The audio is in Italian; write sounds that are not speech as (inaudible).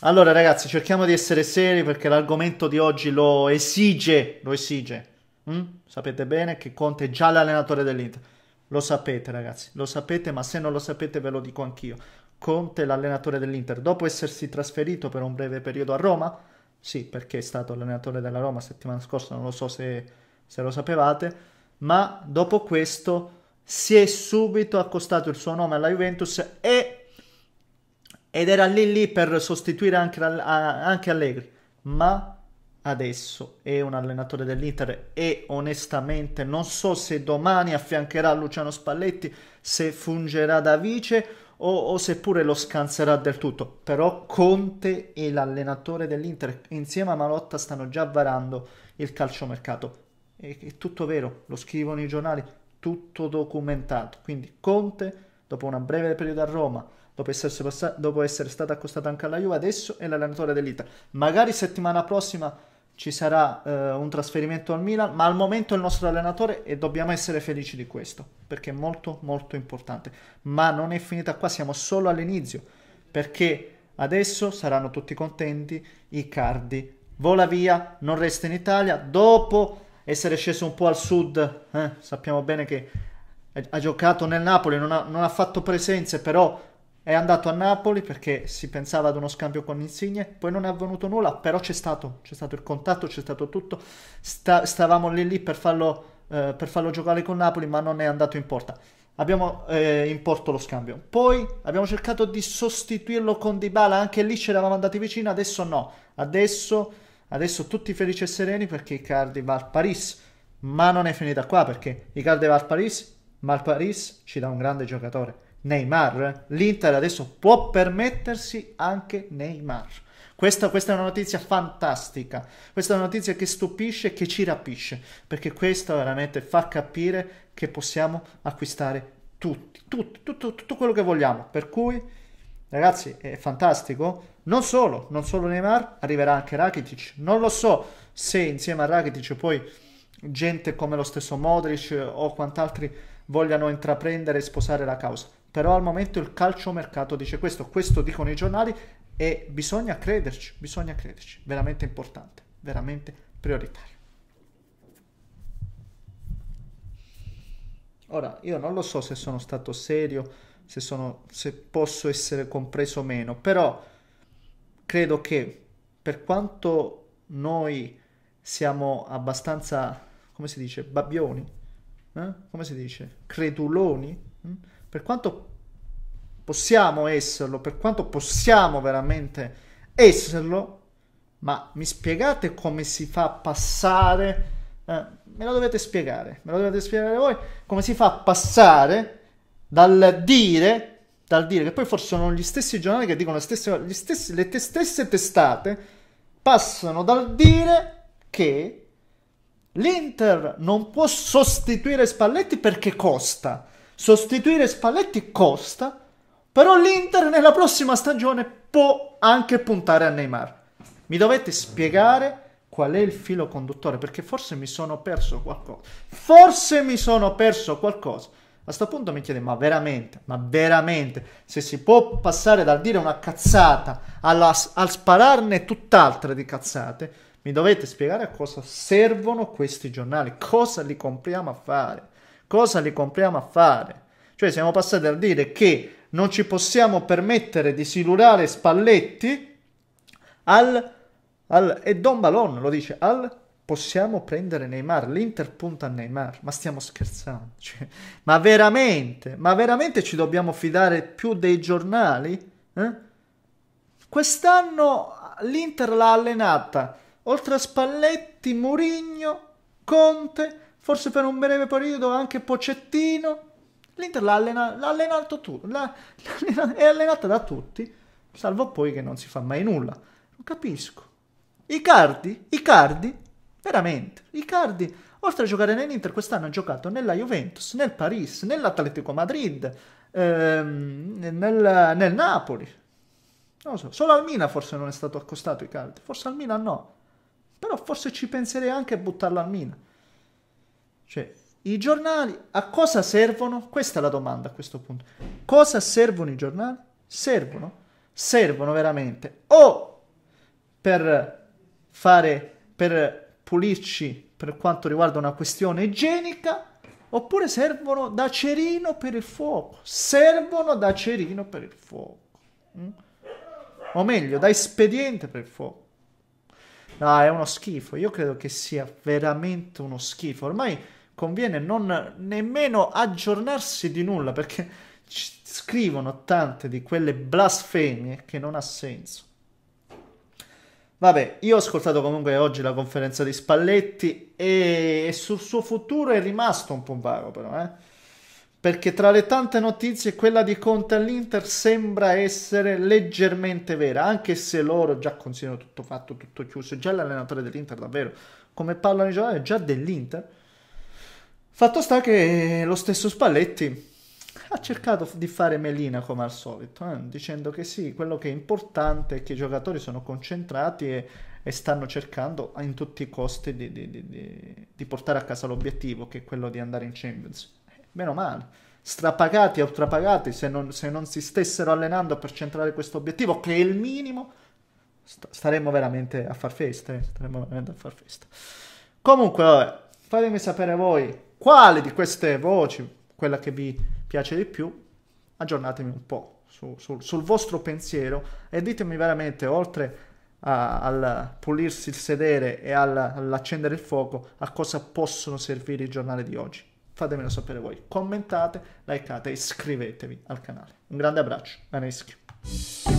Allora ragazzi, cerchiamo di essere seri perché l'argomento di oggi lo esige, lo esige. Mm? Sapete bene che Conte è già l'allenatore dell'Inter. Lo sapete ragazzi, lo sapete, ma se non lo sapete ve lo dico anch'io. Conte è l'allenatore dell'Inter. Dopo essersi trasferito per un breve periodo a Roma, sì, perché è stato allenatore della Roma settimana scorsa, non lo so se, se lo sapevate, ma dopo questo si è subito accostato il suo nome alla Juventus e ed era lì lì per sostituire anche, anche Allegri, ma adesso è un allenatore dell'Inter e onestamente non so se domani affiancherà Luciano Spalletti, se fungerà da vice o, o seppure lo scanserà del tutto. Però Conte e l'allenatore dell'Inter insieme a Malotta stanno già varando il calciomercato. È, è tutto vero, lo scrivono i giornali, tutto documentato. Quindi Conte, dopo un breve periodo a Roma, dopo, passa- dopo essere stato accostato anche alla Juve, adesso è l'allenatore dell'Inter. Magari settimana prossima ci sarà eh, un trasferimento al Milan, ma al momento è il nostro allenatore e dobbiamo essere felici di questo, perché è molto molto importante. Ma non è finita qua, siamo solo all'inizio, perché adesso saranno tutti contenti, Icardi vola via, non resta in Italia, dopo essere sceso un po' al sud, eh, sappiamo bene che ha giocato nel Napoli, non ha, non ha fatto presenze, però è andato a Napoli perché si pensava ad uno scambio con Insigne, poi non è avvenuto nulla, però c'è stato, c'è stato il contatto, c'è stato tutto, Sta, stavamo lì lì per farlo, eh, per farlo, giocare con Napoli, ma non è andato in porta. Abbiamo eh, in porto lo scambio. Poi abbiamo cercato di sostituirlo con Dybala, anche lì ci eravamo andati vicino, adesso no. Adesso, adesso tutti felici e sereni perché Icardi va al Paris, ma non è finita qua perché Icardi va al Paris, ma il Paris ci dà un grande giocatore Neymar. L'Inter adesso può permettersi anche Neymar. Questa, questa, è una notizia fantastica, questa è una notizia che stupisce e che ci rapisce, perché questa veramente fa capire che possiamo acquistare tutti, tutto, tutto, tutto quello che vogliamo. Per cui, ragazzi, è fantastico. Non solo, non solo Neymar, arriverà anche Rakitic. Non lo so se insieme a Rakitic poi gente come lo stesso Modric o quant'altri vogliano intraprendere e sposare la causa però al momento il calcio mercato dice questo, questo dicono i giornali e bisogna crederci, bisogna crederci, veramente importante, veramente prioritario. Ora, io non lo so se sono stato serio, se, sono, se posso essere compreso o meno, però credo che per quanto noi siamo abbastanza, come si dice, babbioni, eh? come si dice, creduloni, eh? per quanto possiamo esserlo, per quanto possiamo veramente esserlo, ma mi spiegate come si fa a passare, eh, me lo dovete spiegare, me lo dovete spiegare voi, come si fa a passare dal dire, dal dire che poi forse sono gli stessi giornali che dicono le stesse, stessi, le stesse testate, passano dal dire che l'Inter non può sostituire Spalletti perché costa sostituire Spalletti costa, però l'Inter nella prossima stagione può anche puntare a Neymar. Mi dovete spiegare qual è il filo conduttore, perché forse mi sono perso qualcosa. Forse mi sono perso qualcosa. A questo punto mi chiede, ma veramente, ma veramente, se si può passare dal dire una cazzata alla, al spararne tutt'altra di cazzate, mi dovete spiegare a cosa servono questi giornali, cosa li compriamo a fare cosa li compriamo a fare? Cioè siamo passati a dire che non ci possiamo permettere di silurare Spalletti al, al e Don Balon lo dice al possiamo prendere Neymar, l'Inter punta a Neymar, ma stiamo scherzando, (laughs) cioè, ma veramente, ma veramente ci dobbiamo fidare più dei giornali? Eh? Quest'anno l'Inter l'ha allenata, oltre a Spalletti, Murigno, Conte, forse per un breve periodo anche Pocettino. L'Inter l'ha, allena- l'ha allenato tutto, l'ha, l'ha, è allenata da tutti, salvo poi che non si fa mai nulla. Non capisco. Icardi, Icardi, veramente, Icardi, oltre a giocare nell'Inter, quest'anno ha giocato nella Juventus, nel Paris, nell'Atletico Madrid, ehm, nel, nel, Napoli. Non lo so, solo al Mina forse non è stato accostato Icardi, forse al Mina no. Però forse ci penserei anche a buttarlo al Mina. Cioè, i giornali a cosa servono? Questa è la domanda a questo punto. Cosa servono i giornali? Servono? Servono veramente o per fare, per pulirci per quanto riguarda una questione igienica, oppure servono da cerino per il fuoco. Servono da cerino per il fuoco. Mm? O meglio, da espediente per il fuoco. No, è uno schifo. Io credo che sia veramente uno schifo. Ormai conviene non nemmeno aggiornarsi di nulla perché scrivono tante di quelle blasfemie che non ha senso. Vabbè, io ho ascoltato comunque oggi la conferenza di Spalletti e sul suo futuro è rimasto un po' vago però, eh perché tra le tante notizie quella di Conte all'Inter sembra essere leggermente vera, anche se loro già considerano tutto fatto, tutto chiuso, già l'allenatore dell'Inter davvero, come parlano i giornali, già dell'Inter. Fatto sta che lo stesso Spalletti ha cercato di fare melina come al solito, eh? dicendo che sì, quello che è importante è che i giocatori sono concentrati e, e stanno cercando in tutti i costi di, di, di, di portare a casa l'obiettivo, che è quello di andare in Champions Meno male. Strapagati, outrapagati, se non, se non si stessero allenando per centrare questo obiettivo, che è il minimo, st- staremmo veramente a far feste. Eh, staremmo veramente a far festa. Comunque, vabbè, fatemi sapere voi quale di queste voci, quella che vi piace di più, aggiornatemi un po' su, sul, sul vostro pensiero e ditemi veramente, oltre a, al pulirsi il sedere e al, all'accendere il fuoco, a cosa possono servire i giornali di oggi fatemelo sapere voi. Commentate, likeate, iscrivetevi al canale. Un grande abbraccio, da Neschio.